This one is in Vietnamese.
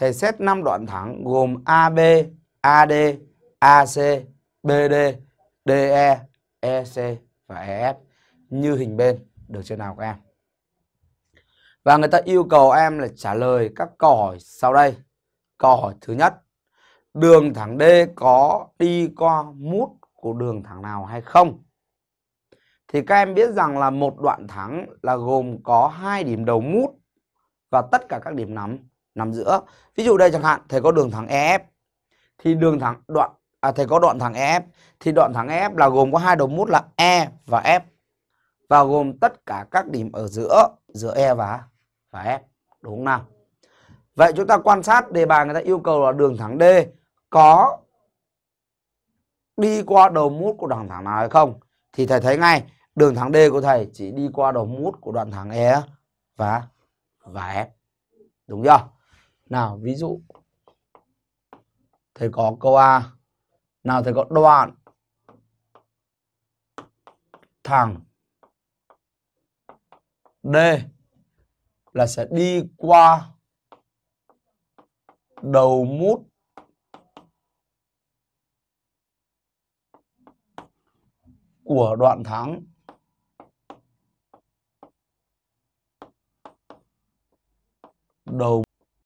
thầy xét 5 đoạn thẳng gồm AB, AD, AC, BD, DE, EC và EF như hình bên được chưa nào các em? Và người ta yêu cầu em là trả lời các câu hỏi sau đây. Câu hỏi thứ nhất, đường thẳng D có đi qua mút của đường thẳng nào hay không? Thì các em biết rằng là một đoạn thẳng là gồm có hai điểm đầu mút và tất cả các điểm nắm nằm giữa ví dụ đây chẳng hạn thầy có đường thẳng EF thì đường thẳng đoạn à, thầy có đoạn thẳng EF thì đoạn thẳng EF là gồm có hai đầu mút là E và F và gồm tất cả các điểm ở giữa giữa E và và F đúng không nào vậy chúng ta quan sát đề bài người ta yêu cầu là đường thẳng D có đi qua đầu mút của đoạn thẳng nào hay không thì thầy thấy ngay đường thẳng D của thầy chỉ đi qua đầu mút của đoạn thẳng E và và F đúng chưa nào ví dụ Thầy có câu A Nào thầy có đoạn Thẳng D Là sẽ đi qua Đầu mút Của đoạn thẳng đầu